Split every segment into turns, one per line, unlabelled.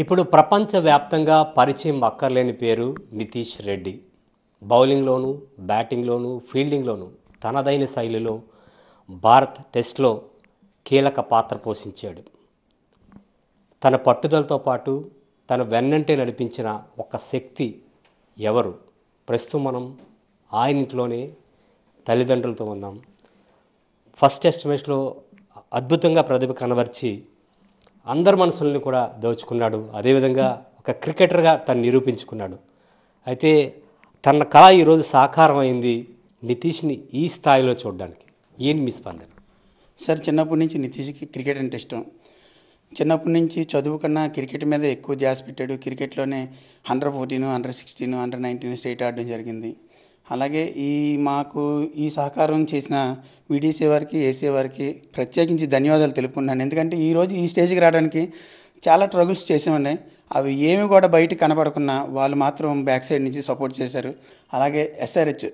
ఇప్పుడు ప్రపంచవ్యాప్తంగా పరిచయం అక్కర్లేని పేరు నితీష్ రెడ్డి బౌలింగ్లోనూ బ్యాటింగ్లోనూ ఫీల్డింగ్లోనూ తనదైన శైలిలో భారత్ టెస్ట్లో కీలక పాత్ర పోషించాడు తన పట్టుదలతో పాటు తన వెన్నంటే నడిపించిన ఒక శక్తి ఎవరు ప్రస్తుతం మనం ఆయన ఇంట్లోనే తల్లిదండ్రులతో ఉన్నాం ఫస్ట్ టెస్ట్ మ్యాచ్లో అద్భుతంగా ప్రతిభ కనబర్చి అందరి మనసుల్ని కూడా దోచుకున్నాడు అదేవిధంగా ఒక క్రికెటర్గా తను నిరూపించుకున్నాడు అయితే తన కళ ఈరోజు సాకారం అయింది నితీష్ని ఈ స్థాయిలో చూడడానికి ఏంటి మీ స్పందన
సార్ చిన్నప్పటి నుంచి నితీష్కి క్రికెట్ అంటే ఇష్టం చిన్నప్పటి నుంచి చదువు కన్నా క్రికెట్ మీద ఎక్కువ ధ్యాస పెట్టాడు క్రికెట్లోనే hundred fourteen hundred sixteen hundred nineteen state ఆడడం జరిగింది అలాగే ఈ మాకు ఈ సహకారం చేసిన విడిసే వారికి ఏసీ వారికి ప్రత్యేకించి ధన్యవాదాలు తెలుపుకున్నాను ఎందుకంటే ఈరోజు ఈ స్టేజ్కి రావడానికి చాలా ట్రగుల్స్ చేసేవాడి అవి ఏమి కూడా బయటికి కనపడకున్నా వాళ్ళు మాత్రం బ్యాక్ సైడ్ నుంచి సపోర్ట్ చేశారు అలాగే ఎస్ఆర్హెచ్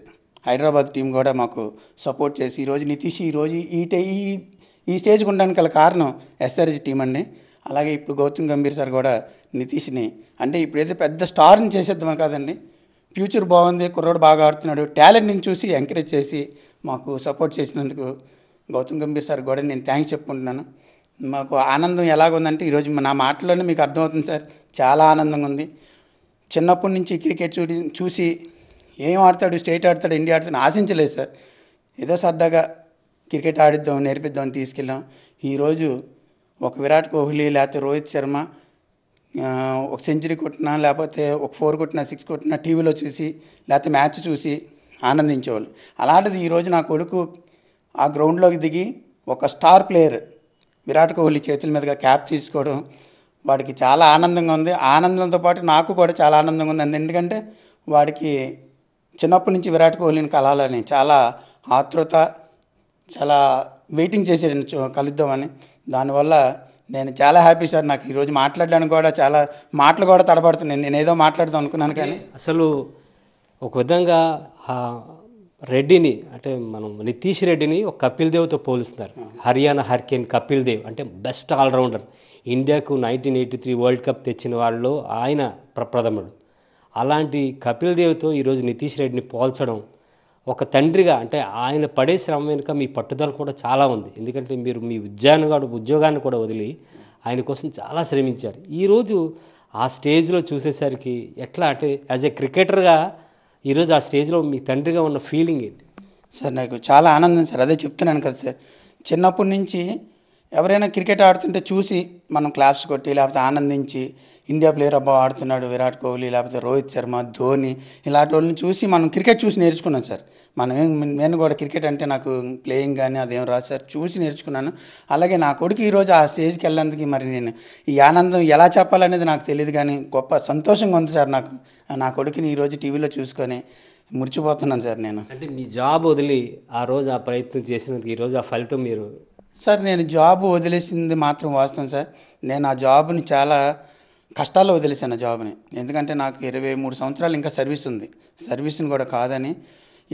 హైదరాబాద్ టీం కూడా మాకు సపోర్ట్ చేసి ఈరోజు నితీష్ ఈరోజు ఈ ఈ ఈ స్టేజ్కి ఉండడానికి గల కారణం ఎస్ఆర్హెచ్ టీం అండి అలాగే ఇప్పుడు గౌతమ్ గంభీర్ సార్ కూడా నితీష్ని అంటే ఇప్పుడు ఏదో పెద్ద స్టార్ని చేసేద్దామని కాదండి ఫ్యూచర్ బాగుంది కుర్రాడు బాగా ఆడుతున్నాడు టాలెంట్ని చూసి ఎంకరేజ్ చేసి మాకు సపోర్ట్ చేసినందుకు గౌతమ్ గంభీర్ సార్ కూడా నేను థ్యాంక్స్ చెప్పుకుంటున్నాను మాకు ఆనందం ఎలాగుందంటే ఈరోజు నా మాటలోనే మీకు అర్థమవుతుంది సార్ చాలా ఆనందంగా ఉంది చిన్నప్పటి నుంచి క్రికెట్ చూడి చూసి ఏం ఆడతాడు స్టేట్ ఆడతాడు ఇండియా ఆడతాడు ఆశించలేదు సార్ ఏదో సరదాగా క్రికెట్ ఆడిద్దాం నేర్పిద్దాం తీసుకెళ్ళాం ఈరోజు ఒక విరాట్ కోహ్లీ లేకపోతే రోహిత్ శర్మ ఒక సెంచరీ కొట్టినా లేకపోతే ఒక ఫోర్ కొట్టినా సిక్స్ కొట్టినా టీవీలో చూసి లేకపోతే మ్యాచ్ చూసి ఆనందించేవాళ్ళు అలాంటిది ఈరోజు నా కొడుకు ఆ గ్రౌండ్లోకి దిగి ఒక స్టార్ ప్లేయర్ విరాట్ కోహ్లీ చేతుల మీదుగా క్యాప్ తీసుకోవడం వాడికి చాలా ఆనందంగా ఉంది ఆనందంతో పాటు నాకు కూడా చాలా ఆనందంగా ఉంది ఎందుకంటే వాడికి చిన్నప్పటి నుంచి విరాట్ కోహ్లీని కలాలని చాలా ఆతృత చాలా వెయిటింగ్ చేసేయడం కలుద్దామని దానివల్ల నేను చాలా హ్యాపీ సార్ నాకు ఈరోజు మాట్లాడడానికి కూడా చాలా మాటలు కూడా తడబడుతున్నాయి నేను ఏదో మాట్లాడదాం అనుకున్నాను కానీ అసలు ఒక
విధంగా రెడ్డిని అంటే మనం నితీష్ రెడ్డిని ఒక కపిల్ దేవ్తో పోలుస్తున్నారు హర్యానా హర్కేన్ కపిల్ దేవ్ అంటే బెస్ట్ ఆల్రౌండర్ ఇండియాకు nineteen eighty three world cup తెచ్చిన వాళ్ళు ఆయన ప్రప్రథముడు అలాంటి కపిల్ దేవ్తో ఈరోజు నితీష్ రెడ్డిని పోల్చడం ఒక తండ్రిగా అంటే ఆయన పడే శ్రమ వెనుక మీ పట్టుదల కూడా చాలా ఉంది ఎందుకంటే మీరు మీ ఉద్యోగాన్ని ఉద్యోగాన్ని కూడా వదిలి ఆయన కోసం చాలా శ్రమించారు ఈరోజు ఆ స్టేజ్లో చూసేసరికి ఎట్లా అంటే యాజ్ ఏ క్రికెటర్గా ఈరోజు
ఆ స్టేజ్లో మీ తండ్రిగా ఉన్న ఫీలింగ్ ఏంటి సార్ నాకు చాలా ఆనందం సార్ అదే చెప్తున్నాను కదా సార్ చిన్నప్పటి నుంచి ఎవరైనా క్రికెట్ ఆడుతుంటే చూసి మనం క్లాప్స్ కొట్టి లేకపోతే ఆనందించి ఇండియా ప్లేయర్ అబ్బా ఆడుతున్నాడు విరాట్ కోహ్లీ లేకపోతే రోహిత్ శర్మ ధోని ఇలాంటి వాళ్ళని చూసి మనం క్రికెట్ చూసి నేర్చుకున్నాం సార్ మనం నేను కూడా క్రికెట్ అంటే నాకు ప్లేయింగ్ కానీ అదేం రాదు సార్ చూసి నేర్చుకున్నాను అలాగే నా కొడుకు ఈరోజు ఆ స్టేజ్కి వెళ్ళేందుకు మరి నేను ఈ ఆనందం ఎలా చెప్పాలనేది నాకు తెలియదు కానీ గొప్ప సంతోషంగా ఉంది సార్ నాకు నా కొడుకుని ఈరోజు టీవీలో చూసుకొని మురిచిపోతున్నాను సార్ నేను అంటే మీ జాబ్ వదిలి ఆ రోజు ఆ ప్రయత్నం చేసినందుకు ఈరోజు ఆ ఫలితం మీరు సార్ నేను జాబ్ వదిలేసింది మాత్రం వాస్తవం సార్ నేను ఆ జాబ్ని చాలా కష్టాల్లో వదిలేసాను ఆ జాబ్ని ఎందుకంటే నాకు ఇరవై మూడు సంవత్సరాలు ఇంకా సర్వీస్ ఉంది సర్వీస్ని కూడా కాదని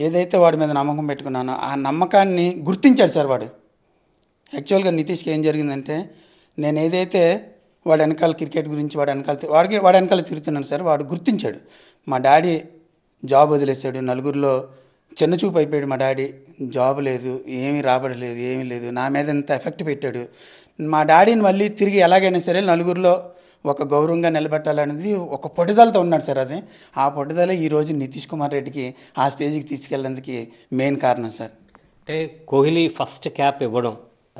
ఏదైతే వాడి మీద నమ్మకం పెట్టుకున్నానో ఆ నమ్మకాన్ని గుర్తించాడు సార్ వాడు యాక్చువల్గా నితీష్కి ఏం జరిగిందంటే నేను ఏదైతే వాడు వెనకాల క్రికెట్ గురించి వాడు వెనకాల వాడికి వాడు వెనకాల తిరుగుతున్నాను సార్ వాడు గుర్తించాడు మా డాడీ జాబ్ వదిలేసాడు నలుగురిలో చిన్న చూపు అయిపోయాడు మా డాడీ జాబ్ లేదు ఏమీ రాబడలేదు ఏమీ లేదు నా మీద ఎంత ఎఫెక్ట్ పెట్టాడు మా డాడీని మళ్ళీ తిరిగి ఎలాగైనా సరే నలుగురిలో ఒక గౌరవంగా నిలబెట్టాలనేది ఒక పొట్టుదలతో ఉన్నాడు సార్ అది ఆ పొట్టుదల ఈరోజు నితీష్ కుమార్ రెడ్డికి ఆ స్టేజ్కి తీసుకెళ్ళేందుకు మెయిన్ కారణం సార్ అంటే కోహ్లీ ఫస్ట్ క్యాప్
ఇవ్వడం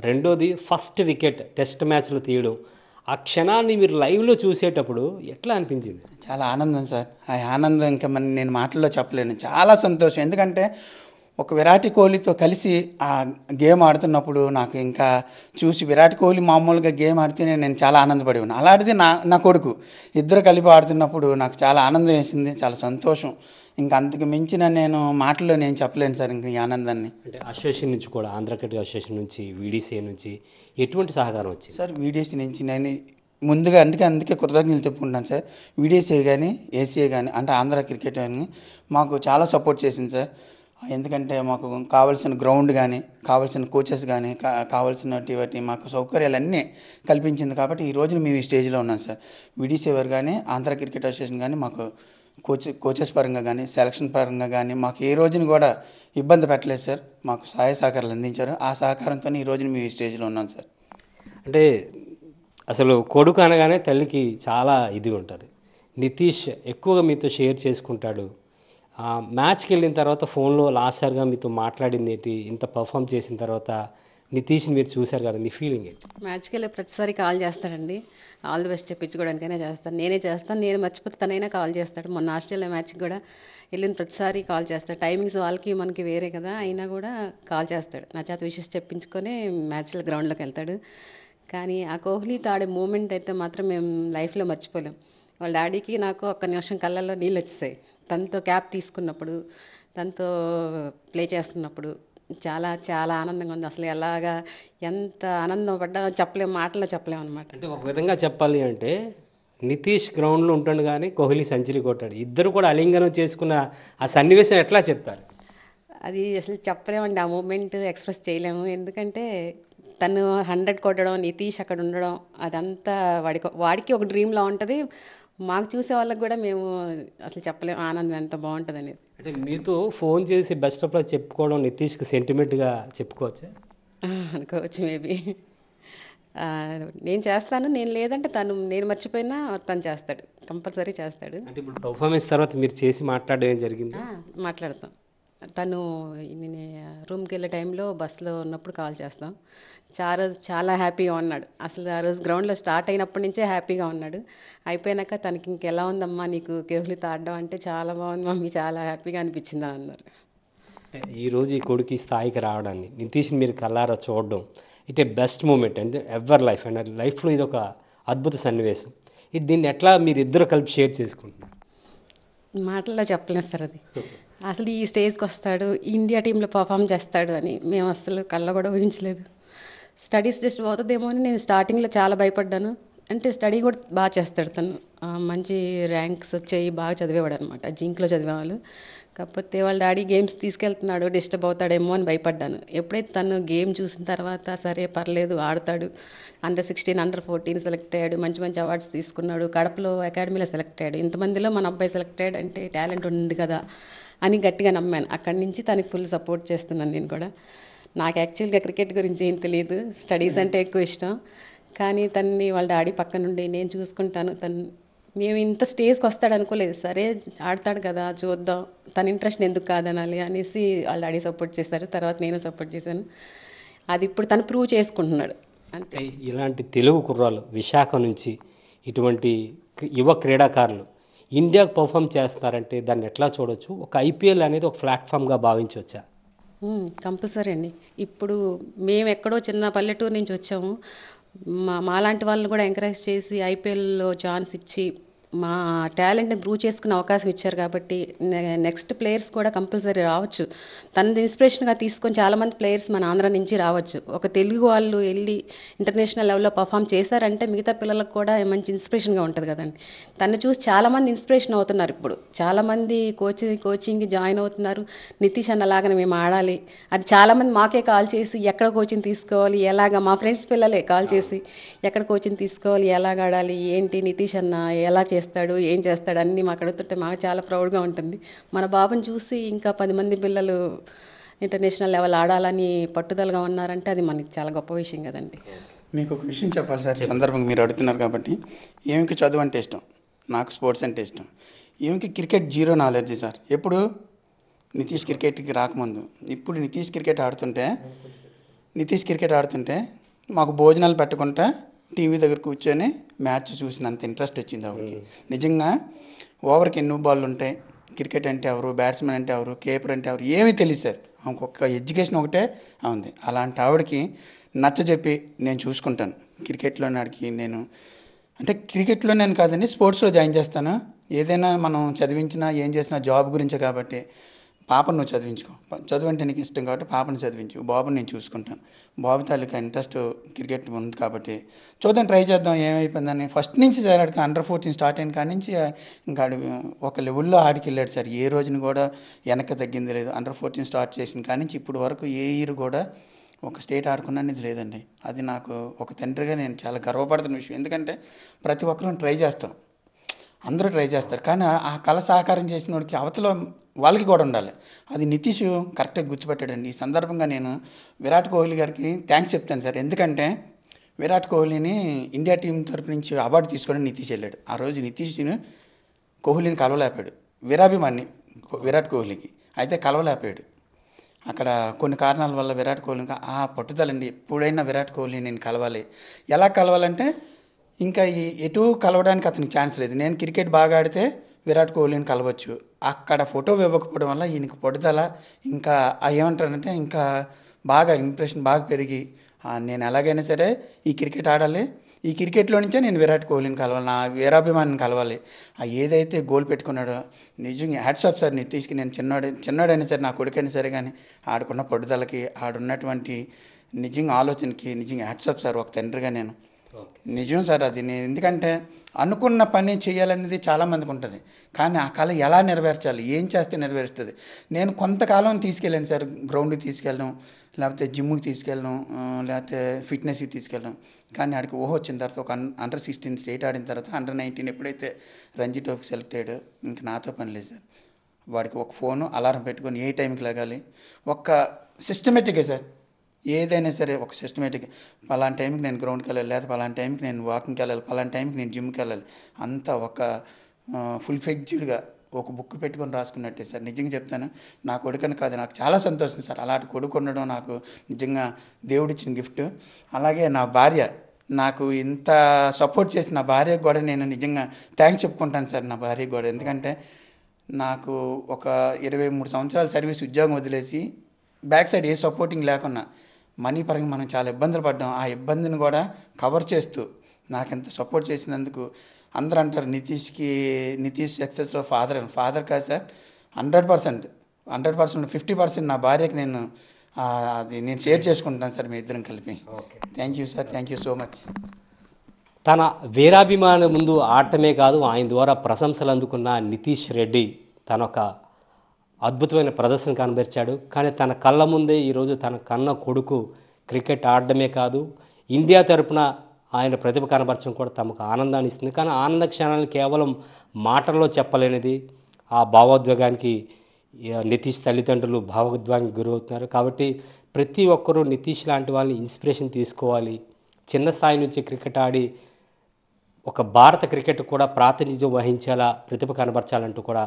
రెండోది ఫస్ట్ వికెట్ టెస్ట్ మ్యాచ్లు తీయడం ఆ క్షణాన్ని మీరు లైవ్లో
చూసేటప్పుడు ఎట్లా అనిపించింది చాలా ఆనందం సార్ ఆ ఆనందం ఇంకా మన నేను మాటల్లో చెప్పలేను చాలా సంతోషం ఎందుకంటే ఒక విరాట్ కోహ్లీతో కలిసి ఆ గేమ్ ఆడుతున్నప్పుడు నాకు ఇంకా చూసి విరాట్ కోహ్లీ మామూలుగా గేమ్ ఆడితేనే నేను చాలా ఆనందపడి ఉన్నాను అలాంటిది నా నా కొడుకు ఇద్దరు కలిపి ఆడుతున్నప్పుడు నాకు చాలా ఆనందం వేసింది చాలా సంతోషం ఇంకా అంతకు మించిన నేను మాటల్లో నేను చెప్పలేను సార్ ఇంక ఈ ఆనందాన్ని అంటే అసోసియేషన్ నుంచి కూడా ఆంధ్ర క్రికెట్ అసోసియేషన్ నుంచి వీడీసీ నుంచి ఎటువంటి సహకారం వచ్చింది సార్ వీడియోస్ నుంచి నేను ముందుగా అందుకే అందుకే కృతజ్ఞతలు చెప్పుకుంటాను సార్ వీడియోసే కానీ ఏసీఏ కానీ అంటే ఆంధ్ర క్రికెట్ కానీ మాకు చాలా సపోర్ట్ చేసింది సార్ ఎందుకంటే మాకు కావాల్సిన గ్రౌండ్ కానీ కావాల్సిన కోచెస్ కానీ కా కావాల్సినటువంటి మాకు సౌకర్యాలన్నీ కల్పించింది కాబట్టి ఈ రోజున మేము ఈ స్టేజ్లో ఉన్నాం సార్ విడీసేవర్ కానీ ఆంధ్ర క్రికెట్ అసోసియేషన్ కానీ మాకు కోచ్ కోచెస్ పరంగా కానీ సెలక్షన్ పరంగా కానీ మాకు ఏ రోజుని కూడా ఇబ్బంది పెట్టలేదు సార్ మాకు సహాయ సహకారాలు అందించారు ఆ సహకారంతో ఈ రోజున మేము ఈ స్టేజ్లో ఉన్నాం సార్ అంటే అసలు కొడుకు అనగానే తల్లికి
చాలా ఇది ఉంటుంది నితీష్ ఎక్కువగా మీతో షేర్ చేసుకుంటాడు మ్యాచ్కి వెళ్ళిన తర్వాత ఫోన్లో లాస్ట్ సార్గా మీతో మాట్లాడింది ఏంటి ఇంత పర్ఫామ్ చేసిన తర్వాత నితీష్ని మీరు చూశారు కదా మీ ఫీలింగ్ ఏంటి
మ్యాచ్కి వెళ్ళి ప్రతిసారి కాల్ చేస్తాడండి ఆల్ ది బెస్ట్ చెప్పించుకోవడానికైనా చేస్తాను నేనే చేస్తాను నేను మర్చిపోతే తనైనా కాల్ చేస్తాడు మొన్న ఆస్ట్రేలియా మ్యాచ్కి కూడా వెళ్ళిన ప్రతిసారి కాల్ చేస్తాడు టైమింగ్స్ వాళ్ళకి మనకి వేరే కదా అయినా కూడా కాల్ చేస్తాడు నా చేత విషెస్ చెప్పించుకొని మ్యాచ్ల గ్రౌండ్లోకి వెళ్తాడు కానీ ఆ కోహ్లీతో ఆడే మూమెంట్ అయితే మాత్రం మేము లైఫ్లో మర్చిపోలేం వాళ్ళ డాడీకి నాకు ఒక్క నిమిషం కళ్ళల్లో నీళ్ళు వచ్చేసాయి తనతో క్యాప్ తీసుకున్నప్పుడు తనతో ప్లే చేస్తున్నప్పుడు చాలా చాలా ఆనందంగా ఉంది అసలు ఎలాగా ఎంత ఆనందం పడ్డా చెప్పలేము మాటల్లో చెప్పలేము అనమాట
అంటే ఒక విధంగా చెప్పాలి అంటే నితీష్ గ్రౌండ్లో ఉంటాడు కానీ కోహ్లీ సెంచరీ కొట్టాడు ఇద్దరు కూడా అలింగనం చేసుకున్న ఆ సన్నివేశం ఎట్లా చెప్తారు
అది అసలు చెప్పలేమండి ఆ మూమెంట్ ఎక్స్ప్రెస్ చేయలేము ఎందుకంటే తను హండ్రెడ్ కొట్టడం నితీష్ అక్కడ ఉండడం అదంతా వాడికి వాడికి ఒక డ్రీమ్లా ఉంటుంది మాకు చూసే వాళ్ళకి కూడా మేము అసలు చెప్పలేము ఆనందం ఎంత బాగుంటుంది అనేది అంటే
మీతో ఫోన్ చేసి బెస్ట్ ఆఫ్ లాక్ చెప్పుకోవడం నితీష్కి సెంటిమెంట్గా చెప్పుకోవచ్చా
అనుకోవచ్చు మేబీ నేను చేస్తాను నేను లేదంటే తను నేను మర్చిపోయినా తను చేస్తాడు కంపల్సరీ చేస్తాడు అంటే ఇప్పుడు
పర్ఫార్మెన్స్ తర్వాత మీరు చేసి మాట్లాడడం ఏం జరిగింది
మాట్లాడతాం తను నేను రూమ్కి వెళ్ళే టైంలో బస్సులో ఉన్నప్పుడు కాల్ చేస్తాం చాలా రోజు చాలా హ్యాపీగా ఉన్నాడు అసలు ఆ రోజు గ్రౌండ్లో స్టార్ట్ అయినప్పటి నుంచే హ్యాపీగా ఉన్నాడు అయిపోయినాక తనకి ఇంకెలా ఉందమ్మా నీకు కేహ్లీ ఆడడం అంటే చాలా బాగుంది మమ్మీ చాలా హ్యాపీగా అనిపించిందా అన్నారు
ఈరోజు ఈ కొడుకు ఈ స్థాయికి రావడాన్ని నితీష్ని మీరు కల్లారా చూడడం ఇట్ ఏ బెస్ట్ మూమెంట్ అంటే ఎవర్ లైఫ్ అండ్ లైఫ్లో ఇది ఒక అద్భుత సన్నివేశం ఇది దీన్ని ఎట్లా మీరు ఇద్దరు కలిపి షేర్ చేసుకుంటున్నారు
మాటల్లో చెప్పలేదు సార్ అది అసలు ఈ స్టేజ్కి వస్తాడు ఇండియా టీంలో పర్ఫామ్ చేస్తాడు అని మేము అసలు కళ్ళ కూడా ఊహించలేదు స్టడీస్ జస్ట్ అవుతుందేమో అని నేను స్టార్టింగ్లో చాలా భయపడ్డాను అంటే స్టడీ కూడా బాగా చేస్తాడు తను మంచి ర్యాంక్స్ వచ్చాయి బాగా చదివేవాడు అనమాట జింక్లో చదివేవాళ్ళు కాకపోతే వాళ్ళ డాడీ గేమ్స్ తీసుకెళ్తున్నాడు డిస్టర్బ్ అవుతాడేమో అని భయపడ్డాను ఎప్పుడైతే తను గేమ్ చూసిన తర్వాత సరే పర్లేదు ఆడతాడు under sixteen under fourteen select అయ్యాడు మంచి మంచి అవార్డ్స్ తీసుకున్నాడు కడపలో అకాడమీలో సెలెక్ట్ అయ్యాడు ఇంతమందిలో మన అబ్బాయి సెలెక్ట్ అయ్యాడు అంటే టాలెంట్ ఉంది కదా అని గట్టిగా నమ్మాను అక్కడి నుంచి తనకి ఫుల్ సపోర్ట్ చేస్తున్నాను నేను కూడా నాకు యాక్చువల్గా క్రికెట్ గురించి ఏం తెలియదు స్టడీస్ hmm. అంటే ఎక్కువ ఇష్టం కానీ తన్ని వాళ్ళ డాడీ పక్కనుండి నేను చూసుకుంటాను తను మేము ఇంత స్టేజ్కి వస్తాడు అనుకోలేదు సరే ఆడతాడు కదా చూద్దాం తన ఇంట్రెస్ట్ ఎందుకు కాదనాలి అనేసి వాళ్ళ డాడీ సపోర్ట్ చేశారు తర్వాత నేను సపోర్ట్ చేశాను అది ఇప్పుడు తను ప్రూవ్ చేసుకుంటున్నాడు
అంటే ఇలాంటి తెలుగు కుర్రాలు విశాఖ నుంచి ఇటువంటి యువ క్రీడాకారులు ఇండియాకు పర్ఫామ్ చేస్తున్నారంటే దాన్ని ఎట్లా చూడొచ్చు ఒక ఐపీఎల్ అనేది ఒక ప్లాట్ఫామ్గా భావించవచ్చా
కంపల్సరీ అండి ఇప్పుడు మేము ఎక్కడో చిన్న పల్లెటూరు నుంచి వచ్చాము మా మాలాంటి వాళ్ళని కూడా ఎంకరేజ్ చేసి ఐపీఎల్లో ఛాన్స్ ఇచ్చి మా టాలెంట్ని ప్రూవ్ చేసుకునే అవకాశం ఇచ్చారు కాబట్టి నెక్స్ట్ ప్లేయర్స్ కూడా కంపల్సరీ రావచ్చు తనది ఇన్స్పిరేషన్గా తీసుకొని చాలామంది ప్లేయర్స్ మన ఆంధ్ర నుంచి రావచ్చు ఒక తెలుగు వాళ్ళు వెళ్ళి ఇంటర్నేషనల్ లెవెల్లో పర్ఫామ్ చేశారంటే మిగతా పిల్లలకు కూడా మంచి ఇన్స్పిరేషన్గా ఉంటుంది కదండి తను చూసి చాలామంది ఇన్స్పిరేషన్ అవుతున్నారు ఇప్పుడు చాలామంది కోచింగ్ కోచింగ్ జాయిన్ అవుతున్నారు నితీష్ అన్నలాగా లాగానే మేము ఆడాలి అది చాలామంది మాకే కాల్ చేసి ఎక్కడ కోచింగ్ తీసుకోవాలి ఎలాగ మా ఫ్రెండ్స్ పిల్లలే కాల్ చేసి ఎక్కడ కోచింగ్ తీసుకోవాలి ఎలాగ ఆడాలి ఏంటి నితీష్ అన్న ఎలా చే చేస్తాడు ఏం చేస్తాడు అన్నీ మాకు అడుగుతుంటే మాకు చాలా ప్రౌడ్గా ఉంటుంది మన బాబుని చూసి ఇంకా పది మంది పిల్లలు ఇంటర్నేషనల్ లెవెల్ ఆడాలని పట్టుదలగా ఉన్నారంటే అది మనకి చాలా గొప్ప విషయం కదండి
మీకు ఒక విషయం చెప్పాలి సార్ సందర్భంగా మీరు అడుగుతున్నారు కాబట్టి ఏమికి చదువు అంటే ఇష్టం నాకు స్పోర్ట్స్ అంటే ఇష్టం ఏమికి క్రికెట్ జీరో నాలెడ్జ్ సార్ ఎప్పుడు నితీష్ క్రికెట్కి రాకముందు ఇప్పుడు నితీష్ క్రికెట్ ఆడుతుంటే నితీష్ క్రికెట్ ఆడుతుంటే మాకు భోజనాలు పెట్టకుండా టీవీ దగ్గర కూర్చొని మ్యాచ్ చూసినంత ఇంట్రెస్ట్ వచ్చింది ఆవిడకి నిజంగా ఓవర్కి ఎన్నో బాల్ ఉంటాయి క్రికెట్ అంటే ఎవరు బ్యాట్స్మెన్ అంటే ఎవరు కీపర్ అంటే ఎవరు ఏమీ తెలియదు సార్ ఆమెకు ఒక్క ఎడ్యుకేషన్ ఒకటే ఉంది అలాంటి ఆవిడకి నచ్చజెప్పి నేను చూసుకుంటాను క్రికెట్లో నాడికి నేను అంటే క్రికెట్లో నేను కాదండి స్పోర్ట్స్లో జాయిన్ చేస్తాను ఏదైనా మనం చదివించినా ఏం చేసినా జాబ్ గురించే కాబట్టి పాపను నువ్వు చదివించుకో చదువు అంటే నీకు ఇష్టం కాబట్టి పాపను చదివించు బాబుని నేను చూసుకుంటాను బాబు తల్లికి ఇంట్రెస్ట్ క్రికెట్ ఉంది కాబట్టి చూద్దాం ట్రై చేద్దాం ఏమైపోయిందని ఫస్ట్ నుంచి సార్ ఆడికి అండర్ ఫోర్టీన్ స్టార్ట్ అయిన కాడి నుంచి ఇంకా ఒక లెవెల్లో ఆడికి వెళ్ళాడు సార్ ఏ రోజున కూడా వెనక్కి తగ్గింది లేదు అండర్ ఫోర్టీన్ స్టార్ట్ చేసిన కాడి నుంచి ఇప్పుడు వరకు ఏ ఇయర్ కూడా ఒక స్టేట్ అనేది లేదండి అది నాకు ఒక తండ్రిగా నేను చాలా గర్వపడుతున్న విషయం ఎందుకంటే ప్రతి ఒక్కరూ ట్రై చేస్తాం అందరూ ట్రై చేస్తారు కానీ ఆ కళ సహకారం చేసిన వాడికి అవతల వాళ్ళకి కూడా ఉండాలి అది నితీష్ కరెక్ట్గా గుర్తుపెట్టాడండి ఈ సందర్భంగా నేను విరాట్ కోహ్లీ గారికి థ్యాంక్స్ చెప్తాను సార్ ఎందుకంటే విరాట్ కోహ్లీని ఇండియా టీం తరపు నుంచి అవార్డు తీసుకొని నితీష్ వెళ్ళాడు ఆ రోజు నితీష్ని కోహ్లీని కలవలేపాడు విరాభిమాన్ని విరాట్ కోహ్లీకి అయితే కలవలేపాడు అక్కడ కొన్ని కారణాల వల్ల విరాట్ కోహ్లీ ఆ పట్టుదలండి ఎప్పుడైనా విరాట్ కోహ్లీ నేను కలవాలి ఎలా కలవాలంటే ఇంకా ఈ ఎటు కలవడానికి అతనికి ఛాన్స్ లేదు నేను క్రికెట్ బాగా ఆడితే విరాట్ కోహ్లీని కలవచ్చు అక్కడ ఫోటో ఇవ్వకపోవడం వల్ల ఈయనకి పొడుదల ఇంకా ఏమంటారంటే ఇంకా బాగా ఇంప్రెషన్ బాగా పెరిగి నేను ఎలాగైనా సరే ఈ క్రికెట్ ఆడాలి ఈ క్రికెట్లో నుంచే నేను విరాట్ కోహ్లీని కలవాలి నా వీరాభిమానిని కలవాలి ఆ ఏదైతే గోల్ పెట్టుకున్నాడో నిజంగా ఆఫ్ సార్ తీసుకుని నేను చిన్నోడు చిన్నోడైనా సరే నా కొడుకైనా సరే కానీ ఆడుకున్న పడుదలకి ఆడున్నటువంటి నిజంగా ఆలోచనకి నిజంగా ఆఫ్ సార్ ఒక తండ్రిగా నేను నిజం సార్ అది నేను ఎందుకంటే అనుకున్న పని చేయాలనేది చాలామందికి ఉంటుంది కానీ ఆ కళ ఎలా నెరవేర్చాలి ఏం చేస్తే నెరవేరుస్తుంది నేను కొంతకాలం తీసుకెళ్ళాను సార్ గ్రౌండ్కి తీసుకెళ్ళడం లేకపోతే జిమ్కి తీసుకెళ్ళడం లేకపోతే ఫిట్నెస్కి తీసుకెళ్ళడం కానీ ఆడికి ఊహ వచ్చిన తర్వాత ఒక అండర్ సిక్స్టీన్ స్టేట్ ఆడిన తర్వాత అండర్ నైన్టీన్ ఎప్పుడైతే రంజీ ట్రోఫీకి సెలెక్ట్ అయ్యాడు ఇంక నాతో పని లేదు సార్ వాడికి ఒక ఫోను అలారం పెట్టుకొని ఏ టైంకి లగాలి ఒక సిస్టమేటిక్గా సార్ ఏదైనా సరే ఒక సిస్టమేటిక్ పలానా టైంకి నేను గ్రౌండ్కి వెళ్ళాలి లేదా పలానా టైంకి నేను వాకింగ్కి వెళ్ళాలి పలానా టైంకి నేను జిమ్కి వెళ్ళాలి అంత ఒక ఫుల్ ఫ్లెడ్జ్డ్గా ఒక బుక్ పెట్టుకొని రాసుకున్నట్టే సార్ నిజంగా చెప్తాను నా కొడుకని కాదు నాకు చాలా సంతోషం సార్ అలాంటి కొడుకు ఉండడం నాకు నిజంగా దేవుడిచ్చిన గిఫ్ట్ అలాగే నా భార్య నాకు ఇంత సపోర్ట్ చేసిన నా భార్య కూడా నేను నిజంగా థ్యాంక్స్ చెప్పుకుంటాను సార్ నా భార్య కూడా ఎందుకంటే నాకు ఒక ఇరవై మూడు సంవత్సరాల సర్వీస్ ఉద్యోగం వదిలేసి బ్యాక్ సైడ్ ఏ సపోర్టింగ్ లేకున్నా మనీ పరంగా మనం చాలా ఇబ్బందులు పడ్డాం ఆ ఇబ్బందిని కూడా కవర్ చేస్తూ నాకు ఎంత సపోర్ట్ చేసినందుకు అందరూ అంటారు నితీష్కి నితీష్ సక్సెస్లో ఫాదర్ అని ఫాదర్ కాదు sir hundred percent hundred percent fifty percent నా భార్యకి నేను అది నేను షేర్ చేసుకుంటాను సార్ మీ ఇద్దరం కలిపి thank you sir thank you so much
తన వీరాభిమానం ముందు ఆడటమే కాదు ఆయన ద్వారా ప్రశంసలు అందుకున్న నితీష్ రెడ్డి తన ఒక అద్భుతమైన ప్రదర్శన కనబరిచాడు కానీ తన కళ్ళ ముందే ఈరోజు తన కన్న కొడుకు క్రికెట్ ఆడడమే కాదు ఇండియా తరపున ఆయన ప్రతిభ కనబరచడం కూడా తమకు ఆనందాన్ని ఇస్తుంది కానీ ఆనంద క్షణాన్ని కేవలం మాటల్లో చెప్పలేనిది ఆ భావోద్వేగానికి నితీష్ తల్లిదండ్రులు భావోద్వేగానికి గురవుతున్నారు కాబట్టి ప్రతి ఒక్కరూ నితీష్ లాంటి వాళ్ళని ఇన్స్పిరేషన్ తీసుకోవాలి చిన్న స్థాయి నుంచి క్రికెట్ ఆడి ఒక భారత క్రికెట్ కూడా ప్రాతినిధ్యం వహించేలా ప్రతిభ కనబరచాలంటూ కూడా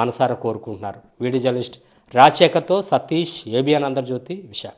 మనసారా కోరుకుంటున్నారు వీడియో జర్నలిస్ట్ రాజశేఖర్తో సతీష్ ఏబిఎన్ అంతర్జ్యోతి విశాఖ